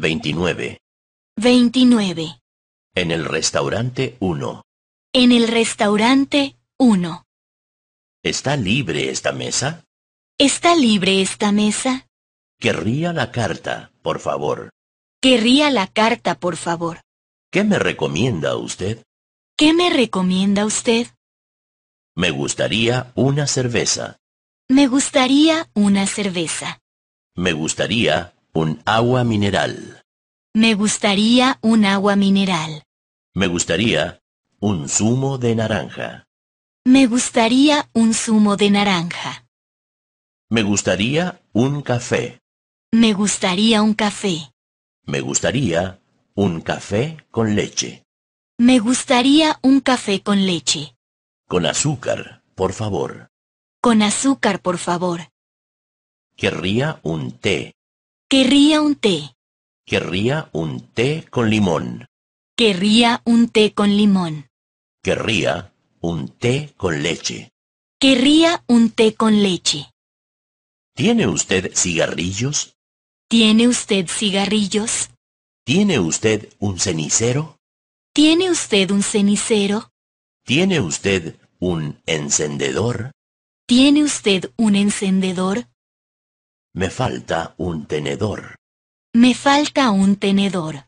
29. 29. En el restaurante 1. En el restaurante 1. ¿Está libre esta mesa? ¿Está libre esta mesa? Querría la carta, por favor. Querría la carta, por favor. ¿Qué me recomienda usted? ¿Qué me recomienda usted? Me gustaría una cerveza. Me gustaría una cerveza. Me gustaría un agua mineral. Me gustaría un agua mineral. Me gustaría un zumo de naranja. Me gustaría un zumo de naranja. Me gustaría un café. Me gustaría un café. Me gustaría un café con leche. Me gustaría un café con leche. Con azúcar, por favor. Con azúcar, por favor. Querría un té. Querría un té. Querría un té con limón. Querría un té con limón. Querría un té con leche. Querría un té con leche. ¿Tiene usted cigarrillos? ¿Tiene usted cigarrillos? ¿Tiene usted un cenicero? ¿Tiene usted un cenicero? ¿Tiene usted un encendedor? ¿Tiene usted un encendedor? Me falta un tenedor. Me falta un tenedor.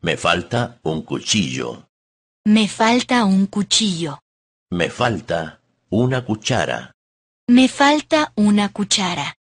Me falta un cuchillo. Me falta un cuchillo. Me falta una cuchara. Me falta una cuchara.